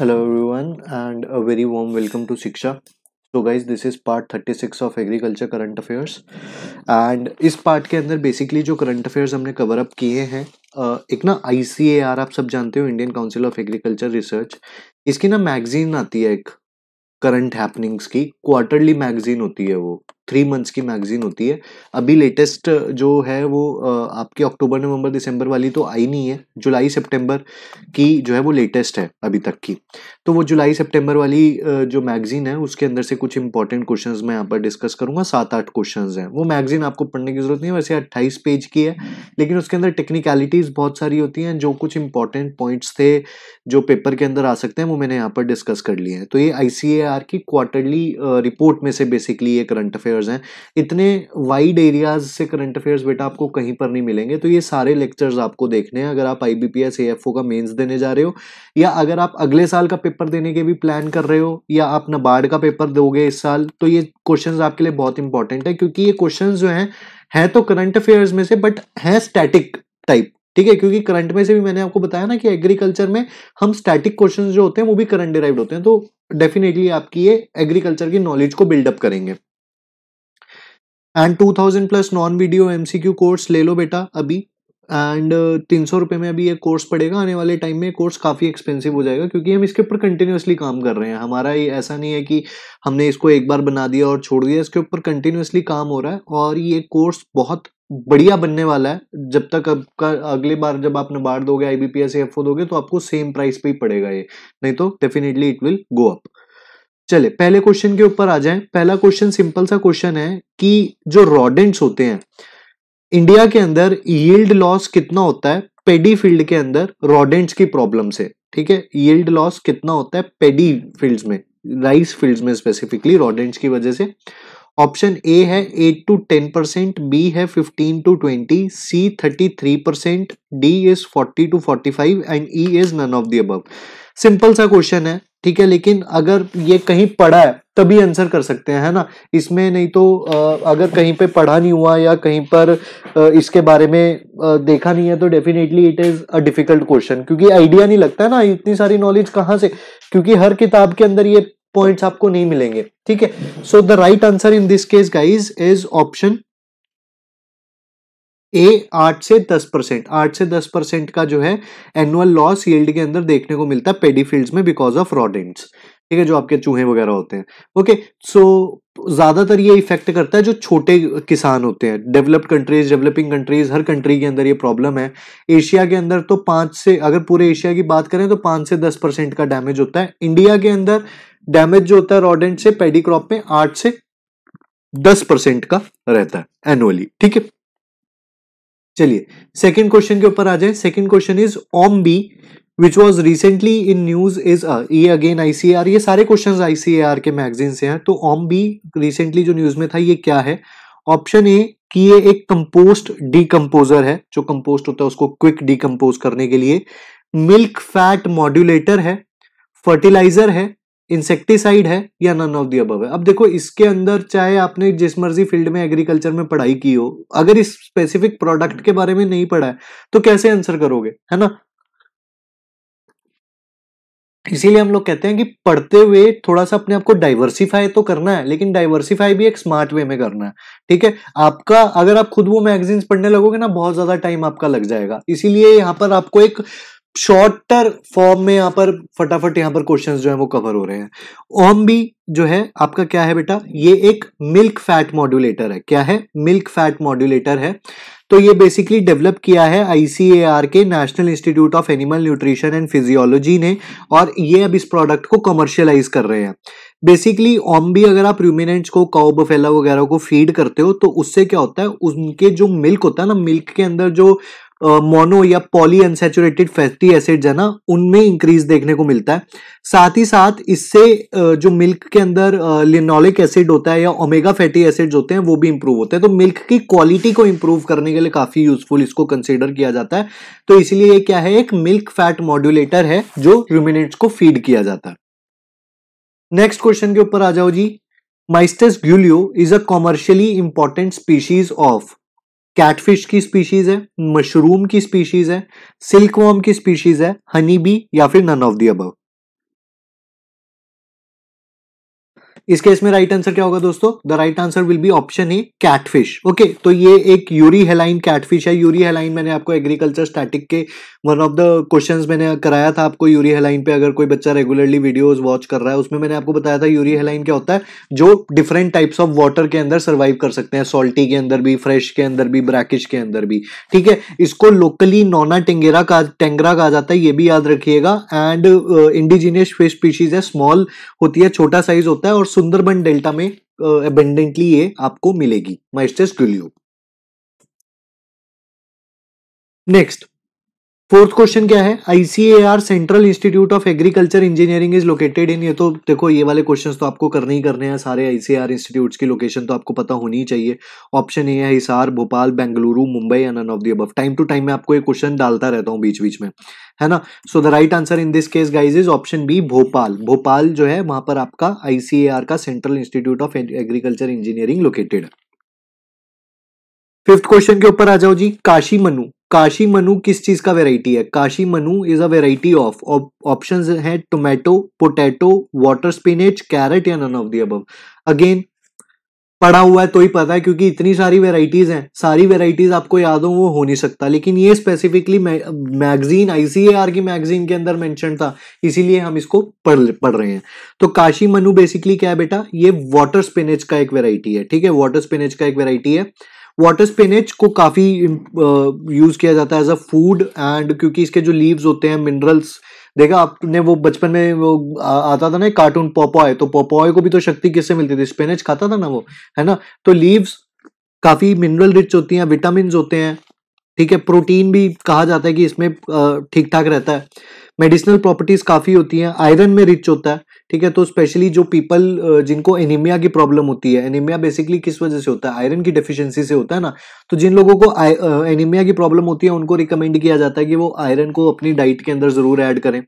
Hello everyone and a very warm welcome to Shiksha so guys this is part thirty six of agriculture current affairs and इस part के अंदर basically जो current affairs हमने cover up किए हैं एक ना आई आप सब जानते हो Indian council of agriculture research इसकी ना मैगजीन आती है एक करंट हैपनिंग्स की क्वार्टरली मैगजीन होती है वो थ्री मंथ्स की मैगजीन होती है अभी लेटेस्ट uh, जो है वो uh, आपके अक्टूबर नवंबर दिसंबर वाली तो आई नहीं है जुलाई सितंबर की जो है वो लेटेस्ट है अभी तक की तो वो जुलाई सितंबर वाली uh, जो मैगजीन है उसके अंदर से कुछ इंपॉर्टेंट क्वेश्चन मैं यहाँ पर डिस्कस करूँगा सात आठ क्वेश्चन हैं वो मैगजीन आपको पढ़ने की जरूरत नहीं है वैसे अट्ठाईस पेज की है लेकिन उसके अंदर टेक्निकलिटीज़ बहुत सारी होती हैं जो कुछ इंपॉर्टेंट पॉइंट्स थे जो पेपर के अंदर आ सकते हैं वो मैंने यहाँ पर डिस्कस कर लिए हैं तो ये आई की क्वार्टरली रिपोर्ट में से बेसिकली ये करंट अफेयर लेक्चर्स हैं इतने वाइड एरियाज से करंट अफेयर्स बेटा आपको कहीं पर नहीं मिलेंगे तो ये सारे लेक्चर्स आपको देखने हैं अगर आप आई बी का मेन्स देने जा रहे हो या अगर आप अगले साल का पेपर देने के भी प्लान कर रहे हो या आप नबार्ड का पेपर दोगे इस साल तो ये क्वेश्चन आपके लिए बहुत इंपॉर्टेंट है क्योंकि ये क्वेश्चन जो हैं हैं तो करंट अफेयर्स में से बट हैं स्टैटिक टाइप ठीक है क्योंकि करंट में से भी मैंने आपको बताया ना कि एग्रीकल्चर में हम स्टैटिक क्वेश्चंस जो होते हैं वो भी करंट डिराइव्ड होते हैं तो डेफिनेटली आपकी ये एग्रीकल्चर की नॉलेज को बिल्डअप करेंगे and two thousand plus non video M C Q course ले लो बेटा अभी एंड uh, तीन सौ रुपये में अभी ये कोर्स पड़ेगा आने वाले टाइम में कोर्स काफ़ी एक्सपेंसिव हो जाएगा क्योंकि हम इसके ऊपर कंटिन्यूसली काम कर रहे हैं हमारा ये ऐसा नहीं है कि हमने इसको एक बार बना दिया और छोड़ दिया इसके ऊपर कंटिन्यूसली काम हो रहा है और ये कोर्स बहुत बढ़िया बनने वाला है जब तक आपका अगले बार जब आप नबार्ड दोगे I B P S F O दोगे तो आपको सेम प्राइस पे ही पड़ेगा ये नहीं तो definitely it will go up चले पहले क्वेश्चन के ऊपर आ जाए पहला क्वेश्चन सिंपल सा क्वेश्चन है कि जो रॉडेंट्स होते हैं इंडिया के अंदर यील्ड लॉस कितना होता है पेडी फील्ड के अंदर रॉडेंट्स की प्रॉब्लम से ठीक है यील्ड लॉस कितना होता है पेडी फील्ड्स में राइस फील्ड्स में स्पेसिफिकली रॉडेंट्स की वजह से ऑप्शन ए है eight to ten percent B है fifteen to twenty C thirty three percent D is forty to forty five and E is none of the above simple सा question है ठीक है लेकिन अगर ये कहीं पढ़ा है तभी आंसर कर सकते हैं है ना इसमें नहीं तो अगर कहीं पे पढ़ा नहीं हुआ या कहीं पर इसके बारे में देखा नहीं है तो definitely it is a difficult question क्योंकि आइडिया नहीं लगता है ना इतनी सारी नॉलेज कहाँ से क्योंकि हर किताब के अंदर ये पॉइंट्स आपको नहीं मिलेंगे ठीक है so the right answer in this case guys is option A आठ से दस परसेंट आठ से दस परसेंट का जो है एनुअल लॉस यील्ड के अंदर देखने को मिलता है पेडी फील्ड में बिकॉज ऑफ रॉडेंट्स ठीक है जो आपके चूहे वगैरह होते हैं ओके सो ज़्यादातर ये इफेक्ट करता है जो छोटे किसान होते हैं डेवलप्ड कंट्रीज डेवलपिंग कंट्रीज हर कंट्री के अंदर ये प्रॉब्लम है एशिया के अंदर तो पांच से अगर पूरे एशिया की बात करें तो पांच से दस परसेंट का डैमेज होता है इंडिया के अंदर डैमेज जो होता है रॉडेंट से पेडी क्रॉप में आठ से दस परसेंट का रहता है एनुअली ठीक है चलिए सेकंड क्वेश्चन के ऊपर आ जाए second question is Om B which was recently in news is ये अगेन आईसीएआर ये सारे क्वेश्चन आईसीएआर के मैगजीन से हैं तो ओम बी रिसेंटली जो न्यूज में था ये क्या है ऑप्शन ए कि ये एक कंपोस्ट डीकम्पोजर है जो कंपोस्ट होता है उसको क्विक डीकम्पोज करने के लिए मिल्क फैट मॉड्यूलेटर है फर्टिलाइजर है इंसेक्टिसाइड है या नन ऑफ दी अबव है अब देखो इसके अंदर चाहे आपने जिस मर्जी फील्ड में एग्रीकल्चर में पढ़ाई की हो अगर इस स्पेसिफिक प्रोडक्ट के बारे में नहीं पढ़ा है तो कैसे आंसर करोगे है ना इसीलिए हम लोग कहते हैं कि पढ़ते हुए थोड़ा सा अपने आप को डाइवर्सिफाई तो करना है लेकिन डाइवर्सिफाई भी एक स्मार्ट वे में करना है ठीक है आपका अगर आप खुद वो मैगजीन्स पढ़ने लगोगे ना बहुत ज्यादा टाइम आपका लग जाएगा इसीलिए यहाँ पर आपको एक शॉर्टर फॉर्म में यहाँ पर फटाफट यहाँ पर क्वेश्चन जो है वो कवर हो रहे हैं ओम भी जो है आपका क्या है बेटा ये एक मिल्क फैट मॉड्यूलेटर है क्या है मिल्क फैट मॉड्यूलेटर है तो ये बेसिकली डेवलप किया है आईसीएआर के national institute of animal nutrition and physiology ने और ये अब इस प्रोडक्ट को कमर्शियलाइज कर रहे हैं बेसिकली ओम्बी अगर आप रूमिनेंट्स को काउ बफेला वगैरह को फीड करते हो तो उससे क्या होता है उनके जो मिल्क होता है ना मिल्क के अंदर जो मोनो या पॉली अनसेचुरेटेड फैटी एसिड्स है ना उनमें इंक्रीज देखने को मिलता है साथ ही साथ इससे जो मिल्क के अंदर लिनोलिक एसिड होता है या ओमेगा फैटी एसिड्स होते हैं वो भी इंप्रूव होते हैं तो मिल्क की क्वालिटी को इंप्रूव करने के लिए काफ़ी यूजफुल इसको कंसिडर किया जाता है तो इसलिए ये क्या है एक मिल्क फैट मॉड्यूलेटर है जो रूमिनेट्स को फीड किया जाता है नेक्स्ट क्वेश्चन के ऊपर आ जाओ जी Mystus gulio is a commercially important species of catfish की स्पीशीज है मशरूम की स्पीशीज है सिल्कवॉर्म की स्पीशीज है हनी बी या फिर नन ऑफ दी अबव इस केस में राइट आंसर क्या होगा दोस्तों the right answer will be option A catfish okay तो ये एक यूरी हेलाइन कैटफिश है यूरी हेलाइन मैंने आपको एग्रीकल्चर स्टैटिक के वन ऑफ द क्वेश्चंस मैंने कराया था आपको यूरी हेलाइन पे अगर कोई बच्चा रेगुलरली वीडियोस वॉच कर रहा है उसमें मैंने आपको बताया था यूरी हेलाइन क्या होता है जो डिफरेंट टाइप्स ऑफ वाटर के अंदर सर्वाइव कर सकते हैं सॉल्टी के अंदर भी फ्रेश के अंदर भी ब्रैकिश के अंदर भी ठीक है इसको लोकली नोना टेंगेरा का टेंगरा कहा जाता है ये भी याद रखिएगा एंड इंडिजीनियस फिश स्पीशीज है स्मॉल होती है छोटा साइज होता है और सुंदरबन डेल्टा में एबेंडेंटली ये आपको मिलेगी Mystus tulip next fourth question क्या है ICAR central institute of agriculture engineering is located in ये तो देखो ये वाले क्वेश्चंस तो आपको करने ही करने हैं सारे आईसीएआर इंस्टीट्यूट्स की लोकेशन तो आपको पता होनी ही चाहिए ऑप्शन ए है Hisar Bhopal Bengaluru Mumbai and none of the above time to time मैं आपको ये क्वेश्चन डालता रहता हूँ बीच बीच में है ना so the right answer in this case guys is option B Bhopal Bhopal जो है वहां पर आपका आईसीएआर का central institute of agriculture engineering located है फिफ्थ क्वेश्चन के ऊपर आ जाओ जी काशी मनु काशी मनु किस चीज का वेराइटी है Kashi Manu is a variety of option है tomato potato water spinach carrot या none of the above again पढ़ा हुआ है तो ही पता है क्योंकि इतनी सारी वेराइटीज हैं सारी वेराइटीज आपको याद हो वो हो नहीं सकता लेकिन ये स्पेसिफिकली मैगजीन आईसीएर की मैगजीन के अंदर मेंशन था इसीलिए हम इसको पढ़ पढ़ रहे हैं तो काशी मनु बेसिकली क्या है बेटा ये वाटर स्पिनेच का एक वेराइटी है ठीक है वाटर स्पिनेच का एक वेराइटी है वाटर स्पिनिच को काफ़ी यूज़ किया जाता है एज अ फूड एंड क्योंकि इसके जो लीव्स होते हैं मिनरल्स देखा आपने वो बचपन में वो आता था ना कार्टून पोपॉय तो पोपॉय को भी तो शक्ति किससे मिलती थी स्पिनच खाता था ना वो है ना तो लीव्स काफ़ी मिनरल रिच होती हैं विटामिन होते हैं ठीक है प्रोटीन भी कहा जाता है कि इसमें ठीक ठाक रहता है मेडिसिनल प्रॉपर्टीज काफ़ी होती हैं आयरन में रिच होता है ठीक है तो स्पेशली जो पीपल जिनको एनीमिया की प्रॉब्लम होती है एनीमिया बेसिकली किस वजह से होता है आयरन की डेफिशिएंसी से होता है ना तो जिन लोगों को एनीमिया की प्रॉब्लम होती है उनको रिकमेंड किया जाता है कि वो आयरन को अपनी डाइट के अंदर ज़रूर ऐड करें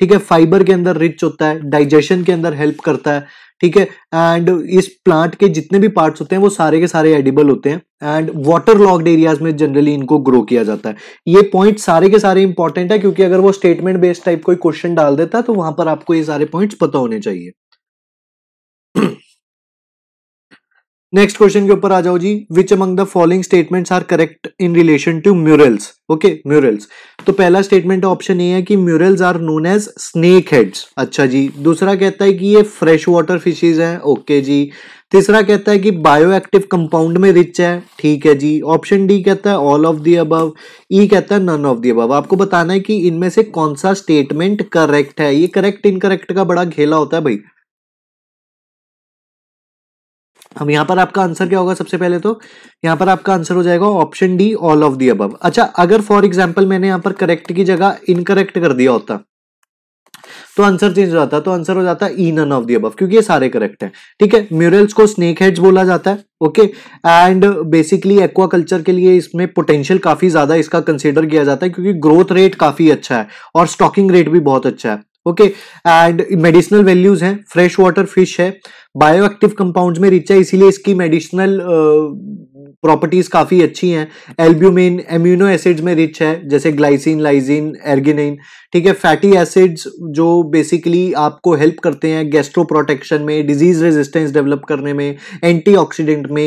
ठीक है फाइबर के अंदर रिच होता है डाइजेशन के अंदर हेल्प करता है ठीक है एंड इस प्लांट के जितने भी पार्ट्स होते हैं वो सारे के सारे एडिबल होते हैं एंड वाटर लॉक्ड एरियाज में जनरली इनको ग्रो किया जाता है ये पॉइंट सारे के सारे इंपॉर्टेंट है क्योंकि अगर वो स्टेटमेंट बेस्ड टाइप कोई क्वेश्चन डाल देता है तो वहां पर आपको ये सारे पॉइंट्स पता होने चाहिए नेक्स्ट क्वेश्चन के ऊपर आ जाओ जी which among the following statements are correct in relation to murrels okay murrels तो पहला स्टेटमेंट ऑप्शन ए है कि murrels are known as snake heads अच्छा जी दूसरा कहता है कि ये फ्रेश वाटर फिशेज हैं ओके जी तीसरा कहता है कि बायो एक्टिव कंपाउंड में रिच है ठीक है जी ऑप्शन डी कहता है all of the above E कहता है नन ऑफ दी अबव आपको बताना है कि इनमें से कौन सा स्टेटमेंट करेक्ट है ये करेक्ट इनकरेक्ट का बड़ा घेला होता है भाई अब यहाँ पर आपका आंसर क्या होगा सबसे पहले तो यहाँ पर आपका आंसर हो जाएगा option D all of the above अच्छा अगर फॉर एग्जाम्पल मैंने यहाँ पर करेक्ट की जगह इनकरेक्ट कर दिया होता तो आंसर चेंज हो जाता तो आंसर हो जाता E none of the above क्योंकि ये सारे करेक्ट है ठीक है म्यूरल्स को स्नेक हेड्स बोला जाता है okay and basically aquaculture के लिए इसमें पोटेंशियल काफी ज्यादा इसका कंसिडर किया जाता है क्योंकि ग्रोथ रेट काफी अच्छा है और स्टॉकिंग रेट भी बहुत अच्छा है ओके एंड मेडिसिनल वैल्यूज हैं फ्रेश वाटर फिश है बायो एक्टिव कंपाउंड में रिच है इसीलिए इसकी मेडिसिनल प्रॉपर्टीज काफ़ी अच्छी हैं एल्ब्यूमिन एम्यूनो एसिड्स में रिच है जैसे ग्लाइसिन लाइजिन एर्गिनिन ठीक है फैटी एसिड्स जो बेसिकली आपको हेल्प करते हैं गैस्ट्रो प्रोटेक्शन में डिजीज रेजिस्टेंस डेवलप करने में एंटीऑक्सीडेंट में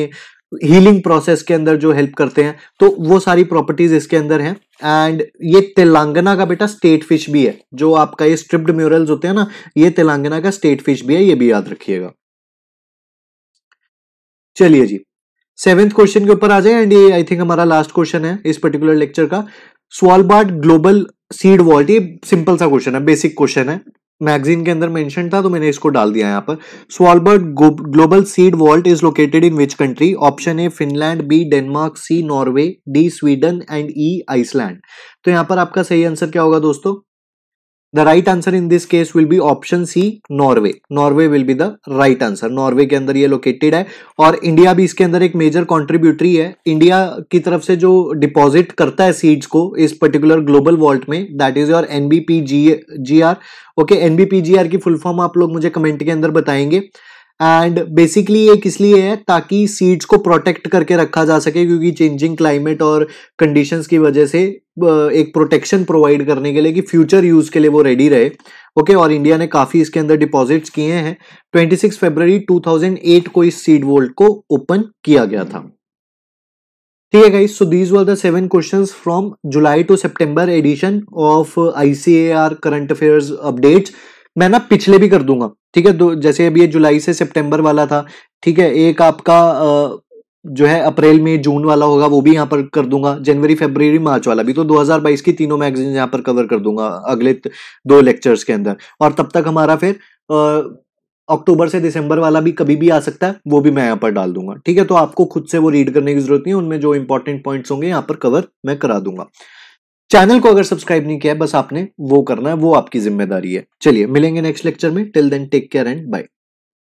हीलिंग प्रोसेस के अंदर जो हेल्प करते हैं तो वो सारी प्रॉपर्टीज इसके अंदर हैं एंड ये तेलंगाना का बेटा स्टेट फिश भी है जो आपका ये स्ट्रिप्ड म्यूरल्स होते हैं ना ये तेलंगाना का स्टेट फिश भी है ये भी याद रखिएगा चलिए जी सेवेंथ क्वेश्चन के ऊपर आ जाए एंड ये आई थिंक हमारा लास्ट क्वेश्चन है इस पर्टिकुलर लेक्चर का स्वालबार्ड ग्लोबल सीड वॉल्ट ये सिंपल सा क्वेश्चन है बेसिक क्वेश्चन है मैगजीन के अंदर मेंशन था तो मैंने इसको डाल दिया यहाँ पर Svalbard global seed vault is located in which country option A Finland B Denmark C Norway D Sweden and E Iceland तो यहाँ पर आपका सही आंसर क्या होगा दोस्तों The right answer in this case will be option C Norway. Norway will be the right answer. Norway ke andar ye located hai aur india bhi iske andar ek major contributory hai india ki taraf se jo deposit karta hai seeds ko is particular global vault mein that is your NBPGR okay, NBPGR ki full form aap log mujhe comment ke andar batayenge and basically ये किस लिए है ताकि seeds को protect करके रखा जा सके क्योंकि चेंजिंग क्लाइमेट और कंडीशंस की वजह से एक प्रोटेक्शन प्रोवाइड करने के लिए कि फ्यूचर यूज के लिए वो रेडी रहे ओके okay, और इंडिया ने काफी इसके अंदर डिपॉजिट्स किए हैं 26 फरवरी 2008 को इस सीड वोल्ट को ओपन किया गया था ठीक है guys so these were the seven questions from July to September edition of ICAR current affairs updates मैं ना पिछले भी कर दूंगा ठीक है जैसे अभी ये जुलाई से सितंबर वाला था ठीक है एक आपका जो है अप्रैल में जून वाला होगा वो भी यहाँ पर कर दूंगा जनवरी फरवरी मार्च वाला भी तो 2022 की तीनों मैगजीन यहाँ पर कवर कर दूंगा अगले दो लेक्चर्स के अंदर और तब तक हमारा फिर अक्टूबर से दिसंबर वाला भी कभी भी आ सकता है वो भी मैं यहाँ पर डाल दूंगा ठीक है तो आपको खुद से वो रीड करने की जरूरत नहीं है उनमें जो इंपॉर्टेंट पॉइंट्स होंगे यहाँ पर कवर मैं करा दूंगा चैनल को अगर सब्सक्राइब नहीं किया है बस आपने वो करना है वो आपकी जिम्मेदारी है चलिए मिलेंगे नेक्स्ट लेक्चर में till then take care and bye